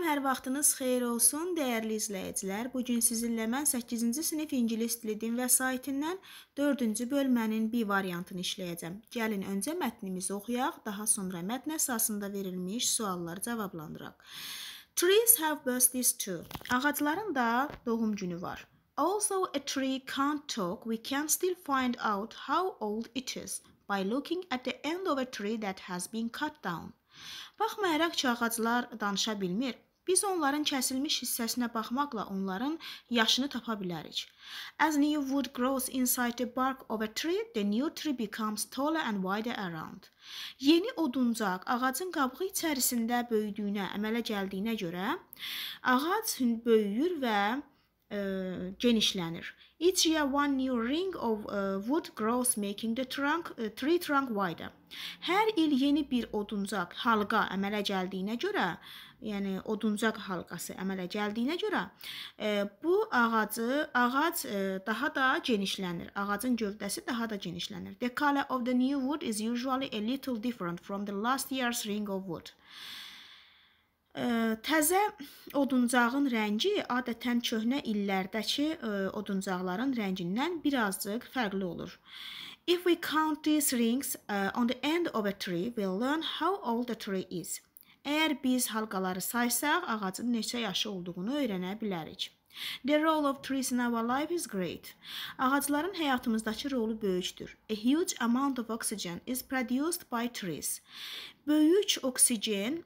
Salam, hər vaxtınız xeyir olsun, dəyərli izləyicilər. Bu gün sizinlə mən 8-ci sinif ingilis dili din vəsaitindən 4-cü bölmənin B variantını işləyəcəm. Gəlin öncə mətnimizi oxuyaq, daha sonra mətn əsasında verilmiş sualları cavablandıraq. Trees have birthdays too. Ağacların da doğum günü var. Although a tree can't talk, we can still find out how old it is by looking at the end of a tree that has been cut down. Baxmayaraq ki, ağaclar danışa bilmir, Biz onların kəsilmiş hissəsinə baxmaqla onların yaşını tapa bilərik. As new wood grows inside the bark of a tree, the new tree becomes taller and wider around. Yeni oduncaq ağacın qabığı içərisində böyüdüyünə, əmələ gəldiyinə görə ağac böyüyür və E, genişlənir. Each year one new ring of e, wood grows making the trunk e, tree trunk wider. Hər il yeni bir oduncaq halqa əmələ gəldiyinə görə, yəni oduncaq halqası əmələ gəldiyinə görə bu ağacı ağac daha da genişlənir. Ağacın gövdəsi daha da genişlənir. The color of the new wood is usually a little different from the last year's ring of wood. Təzə oduncağın rəngi adətən köhnə illərdəki oduncaqların rəngindən bir azcıq fərqli olur. If we count these rings on the end of a tree, we'll learn how old the tree is. Əgər biz halqaları saysaq, ağacın neçə yaşı olduğunu öyrənə bilərik. The role of trees in our life is great. Ağacların həyatımızdakı rolu böyükdür. A huge amount of oxygen is produced by trees. Böyük oksigen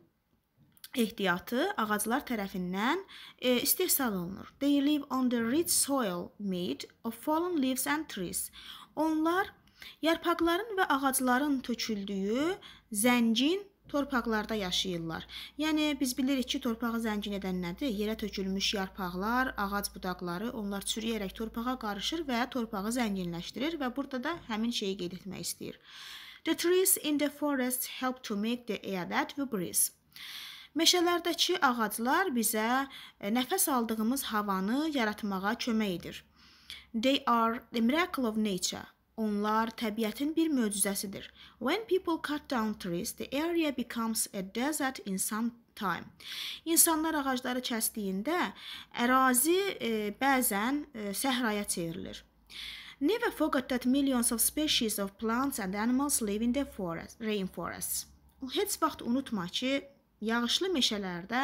ehtiyatı ağaclar tərəfindən e, istehsal olunur. They live on the rich soil made of fallen leaves and trees. Onlar yarpaqların və ağacların töküldüyü zəngin torpaqlarda yaşayırlar. Yəni biz bilirik ki, torpağı zəngin edən nədir? Yerə tökülmüş yarpaqlar, ağac budaqları, onlar çürüyərək torpağa qarışır və torpağı zənginləşdirir və burada da həmin şeyi qeyd etmək istəyir. The trees in the forest help to make the air that we breathe. Meşələrdəki ağaclar bizə e, nəfəs aldığımız havanı yaratmağa kömək edir. They are the miracle of nature. Onlar təbiətin bir möcüzəsidir. When people cut down trees, the area becomes a desert in some time. İnsanlar ağacları kəsdiyində ərazi e, bəzən e, səhraya çevrilir. Never forget that millions of species of plants and animals live in the forest, rainforests. Heç vaxt unutma ki, Yağışlı meşələrdə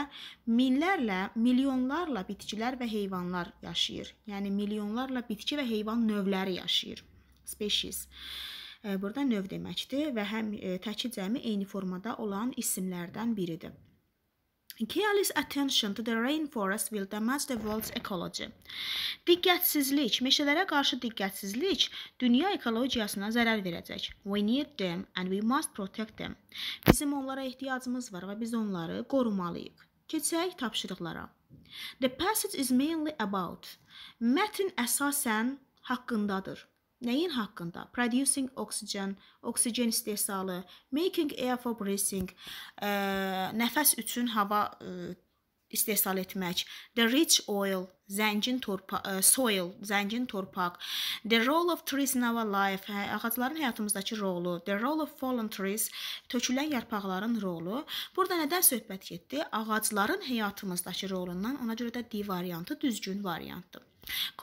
minlərlə, milyonlarla bitkilər və heyvanlar yaşayır. Yəni milyonlarla bitki və heyvan növləri yaşayır. Species. E, burada növ deməkdir və həm e, təki cəmi eyni formada olan isimlərdən biridir. Careless attention to the rainforest will damage the world's ecology. Diqqətsizlik, meşələrə qarşı diqqətsizlik dünya ekologiyasına zərər verəcək. We need them and we must protect them. Bizim onlara ehtiyacımız var və biz onları qorumalıyıq. Keçək tapşırıqlara. The passage is mainly about. Mətn əsasən haqqındadır. Nəyin haqqında? Producing oxygen, oksigen istehsalı, making air for breathing, ə, e, nəfəs üçün hava ə, e, istehsal etmək, the rich oil, zəngin torpaq, e, soil, zəngin torpaq, the role of trees in our life, hə, ağacların həyatımızdakı rolu, the role of fallen trees, tökülən yarpaqların rolu. Burada nədən söhbət getdi? Ağacların həyatımızdakı rolundan. Ona görə də D variantı düzgün variantdır.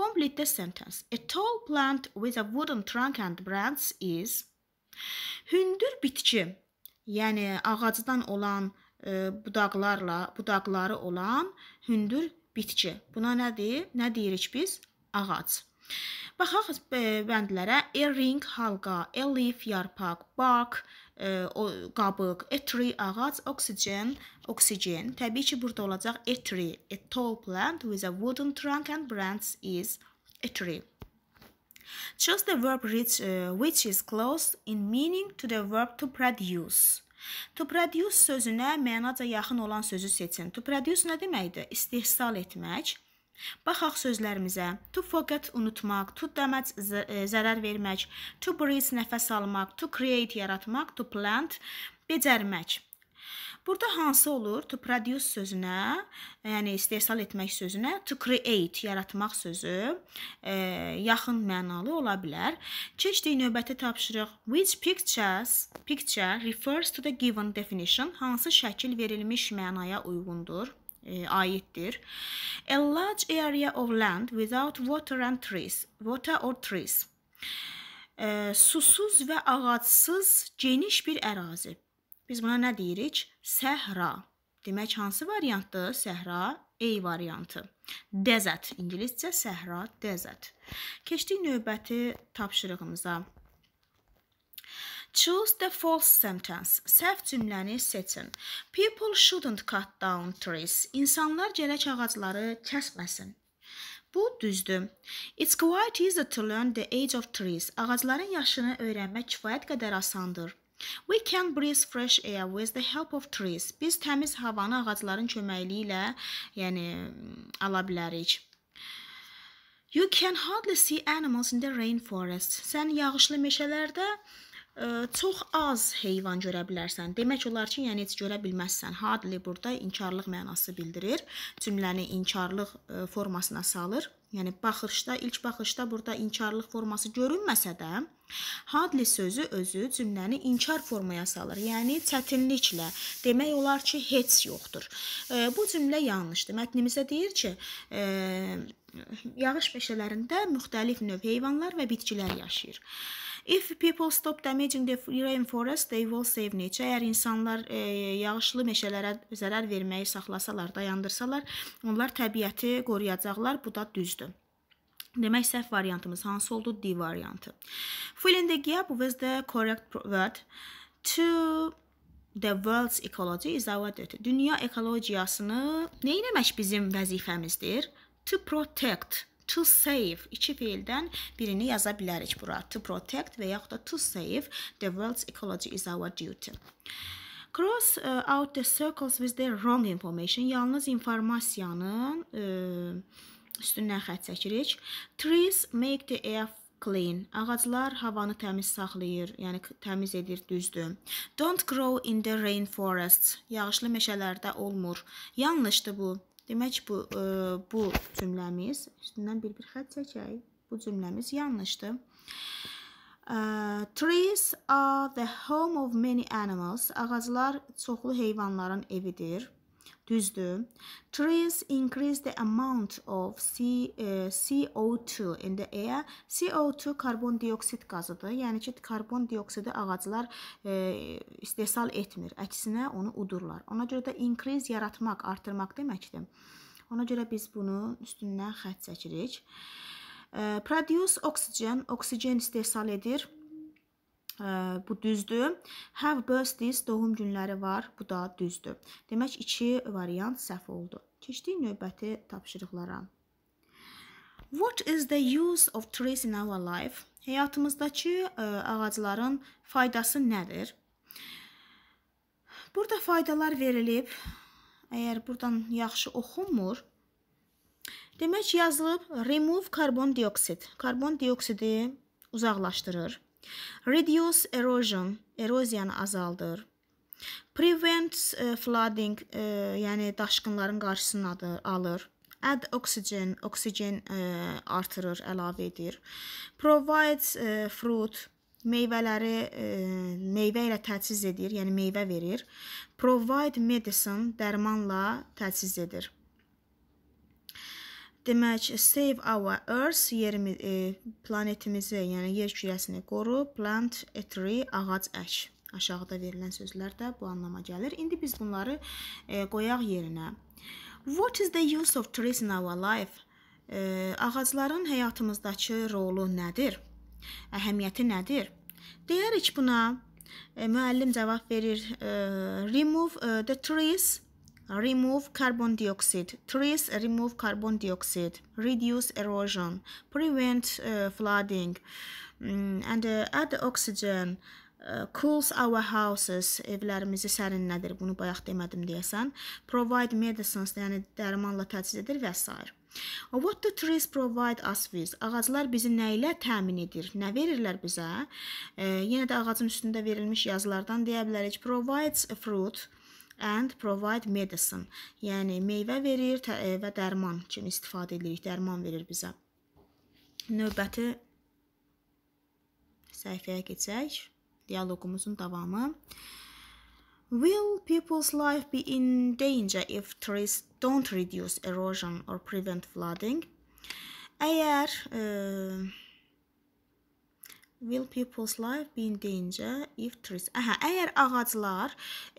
Complete this sentence. A tall plant with a wooden trunk and branches is Hündür bitki, yəni ağacdan olan e, budaqlarla, budaqları olan hündür bitki. Buna nədir? Nə deyirik biz? Ağac. Baxaq bəndlərə earring halqa, a leaf yarpaq, bark ə, e, o, qabıq, a tree ağac, oksigen, oksigen. Təbii ki, burada olacaq a tree, a tall plant with a wooden trunk and branches is a tree. Choose the verb which, uh, e, which is close in meaning to the verb to produce. To produce sözünə mənaca yaxın olan sözü seçin. To produce nə deməkdir? İstehsal etmək. Baxaq sözlərimizə. To forget unutmaq, to damage e, zərər vermək, to breathe nəfəs almaq, to create yaratmaq, to plant becərmək. Burada hansı olur? To produce sözünə, e, yəni istehsal etmək sözünə to create yaratmaq sözü e, yaxın mənalı ola bilər. Keçdik növbəti tapşırıq. Which pictures picture refers to the given definition hansı şəkil verilmiş mənaya uyğundur? e, aiddir. A large area of land without water and trees, water or trees. E, susuz və ağacsız geniş bir ərazi. Biz buna nə deyirik? Səhra. Demək hansı variantdır? Səhra A variantı. Desert ingiliscə səhra, desert. Keçdik növbəti tapşırığımıza. Choose the false sentence. Səhv cümləni seçin. People shouldn't cut down trees. İnsanlar gələk ağacları kəsməsin. Bu düzdür. It's quite easy to learn the age of trees. Ağacların yaşını öyrənmək kifayət qədər asandır. We can breathe fresh air with the help of trees. Biz təmiz havanı ağacların köməkliyi ilə, yəni ala bilərik. You can hardly see animals in the rainforest. Sən yağışlı meşələrdə çox az heyvan görə bilərsən. Demək olar ki, yəni heç görə bilməzsən. Hardly burada inkarlıq mənası bildirir. Cümləni inkarlıq formasına salır. Yəni baxışda, ilk baxışda burada inkarlıq forması görünməsə də, hardly sözü özü cümləni inkar formaya salır. Yəni çətinliklə. Demək olar ki, heç yoxdur. Bu cümlə yanlışdır. Mətnimizdə deyir ki, yağış meşələrində müxtəlif növ heyvanlar və bitkilər yaşayır. If people stop damaging the rainforest, they will save nature. Əgər insanlar e, yağışlı meşələrə zərər verməyi saxlasalar, dayandırsalar, onlar təbiəti qoruyacaqlar. Bu da düzdür. Demək səhv variantımız hansı oldu? D variantı. Fill in the gap with the correct word to the world's ecology is our duty. Dünya ekologiyasını nə etmək bizim vəzifəmizdir? To protect to save iki feildən birini yaza bilərik bura. To protect və yaxud da to save the world's ecology is our duty. Cross e, out the circles with the wrong information. Yalnız informasiyanın e, üstündən xətt çəkirik. Trees make the air clean. Ağaclar havanı təmiz saxlayır, yəni təmiz edir, düzdür. Don't grow in the rainforests. Yağışlı meşələrdə olmur. Yanlışdır bu. Demək bu, e, bu cümləmiz, üstündən bir-bir xət çəkək, bu cümləmiz yanlışdır. Uh, trees are the home of many animals. Ağaclar çoxlu heyvanların evidir. Düzdür? Trees increase the amount of C, e, eh, CO2 in the air. CO2 karbondioksid qazıdır. Yəni ki, karbondioksidi ağaclar e, istehsal etmir. Əksinə onu udurlar. Ona görə də increase yaratmaq, artırmaq deməkdir. Ona görə biz bunun üstündən xətt çəkirik. E, produce oxygen, oksigen istehsal edir bu düzdür. Have hə, birthdays doğum günləri var. Bu da düzdür. Demək 2 variant səhv oldu. Keçdik növbəti tapşırıqlara. What is the use of trees in our life? Həyatımızdakı ə, e, ağacların faydası nədir? Burada faydalar verilib. Əgər burdan yaxşı oxunmur, demək yazılıb remove karbon dioksid. Karbon dioksidi uzaqlaşdırır. Reduce erosion, erosiyanı azaldır. Prevents e, flooding, e, yəni daşqınların qarşısını adır, alır. Add oxygen, oksigen e, artırır, əlavə edir. Provides e, fruit, meyvələri e, meyvə ilə təchiz edir, yəni meyvə verir. Provide medicine, dərmanla təchiz edir. Demək, save our earth yerimi e, planetimizi, yəni yer kürəsini qoru, plant a tree, ağac ək. Aşağıda verilən sözlər də bu anlama gəlir. İndi biz bunları e, qoyaq yerinə. What is the use of trees in our life? E, ağacların həyatımızdakı rolu nədir? Əhəmiyyəti nədir? Deyərik buna e, müəllim cavab verir, e, remove e, the trees remove carbon dioxide trees remove carbon dioxide reduce erosion prevent uh, flooding mm, and uh, add oxygen uh, cools our houses evlərimizi sərinlədir bunu bayaq demədim deyəsən provide medicines yəni dərmanla təchiz edir və s. Uh, what the trees provide us with? Ağaclar bizi nə ilə təmin edir? Nə verirlər bizə? E, yenə də ağacın üstündə verilmiş yazılardan deyə bilərik. Provides fruit, and provide medicine. Yəni meyvə verir e, və dərman kimi istifadə edirik. Dərman verir bizə. Növbəti səhifəyə keçək. Dialoqumuzun davamı. Will people's life be in danger if trees don't reduce erosion or prevent flooding? Əgər e, Will people's life be in danger if trees? Əhə, əgər ağaclar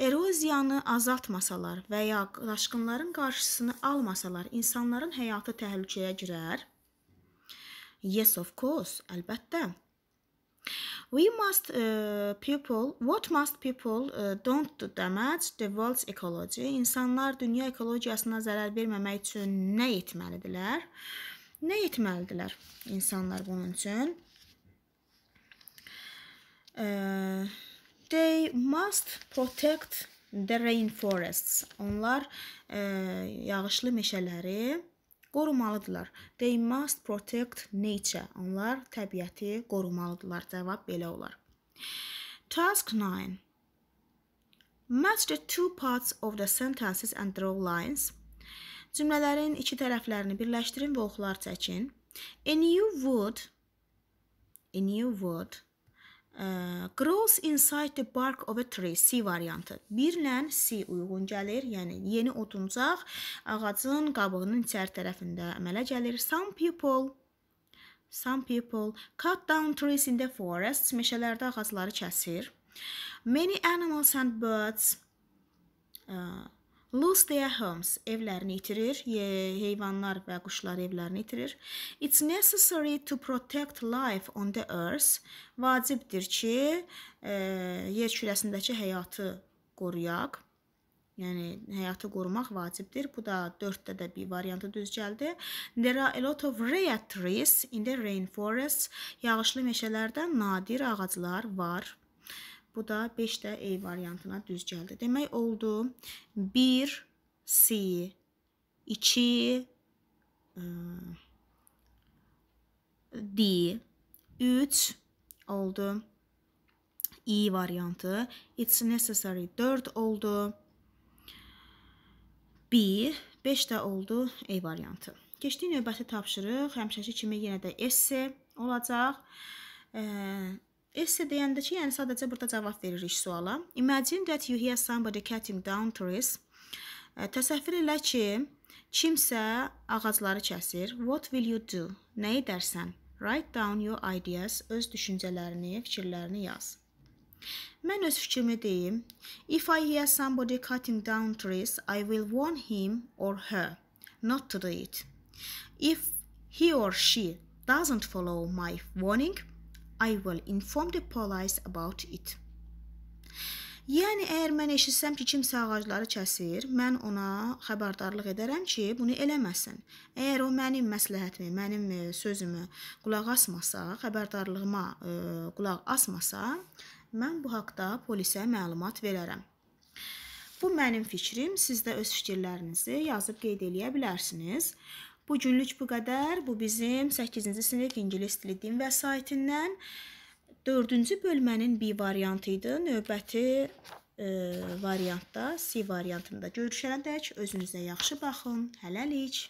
eroziyanı azaltmasalar və ya daşqınların qarşısını almasalar, insanların həyatı təhlükəyə girər? Yes, of course, əlbəttə. We must uh, people what must people uh, don't do damage the world's ecology. İnsanlar dünya ekologiyasına zərər verməmək üçün nə etməlidirlər? Nə etməlidirlər insanlar bunun üçün? Uh, they must protect the rainforests. Onlar ə, uh, yağışlı meşələri qorumalıdırlar. They must protect nature. Onlar təbiəti qorumalıdırlar. Cavab belə olar. Task 9. Match the two parts of the sentences and draw lines. Cümlələrin iki tərəflərini birləşdirin və oxlar çəkin. A new wood A new wood Grows inside the bark of a tree. C variantı. 1 ilə C uyğun gəlir. Yəni, yeni otuncaq ağacın qabığının içər tərəfində əmələ gəlir. Some people Some people cut down trees in the forest. Meşələrdə ağacları kəsir. Many animals and birds. Uh, Lose their homes, evlərini itirir, heyvanlar və quşlar evlərini itirir. It's necessary to protect life on the earth. Vacibdir ki, e, yer kürəsindəki həyatı qoruyaq. Yəni həyatı qorumaq vacibdir. Bu da 4-də də bir variantı düz gəldi. There are a lot of rare trees in the rainforest. Yağışlı meşələrdə nadir ağaclar var. Bu da 5 də E variantına düz gəldi. Demək oldu 1 C, 2 e, D, 3 oldu. I e variantı. It's necessary 4 oldu. B, 5 də oldu E variantı. Keçdik növbəti tapşırıq. Həmişəki kimi yenə də S olacaq. Ə, e, Esse deyəndə ki, yəni sadəcə burada cavab veririk suala. Imagine that you hear somebody cutting down trees. Uh, Təsəvvür elə ki, kimsə ağacları kəsir. What will you do? Nə edərsən? Write down your ideas. Öz düşüncələrini, fikirlərini yaz. Mən öz fikrimi deyim. If I hear somebody cutting down trees, I will warn him or her not to do it. If he or she doesn't follow my warning, I will inform the police about it. Yəni əgər mən eşitsəm ki, kimsə ağacları kəsir, mən ona xəbərdarlıq edərəm ki, bunu eləməsin. Əgər o mənim məsləhətimi, mənim e, sözümü qulaq asmasa, xəbərdarlığıma ə, e, qulaq asmasa, mən bu haqqda polisə məlumat verərəm. Bu mənim fikrim. Siz də öz fikirlərinizi yazıb qeyd eləyə bilərsiniz. Bu günlük bu qədər. Bu bizim 8-ci sinif ingilis dili din vəsaitindən 4-cü bölmənin B variantı idi. Növbəti e, variantda, C variantında görüşənədək özünüzə yaxşı baxın. Hələlik.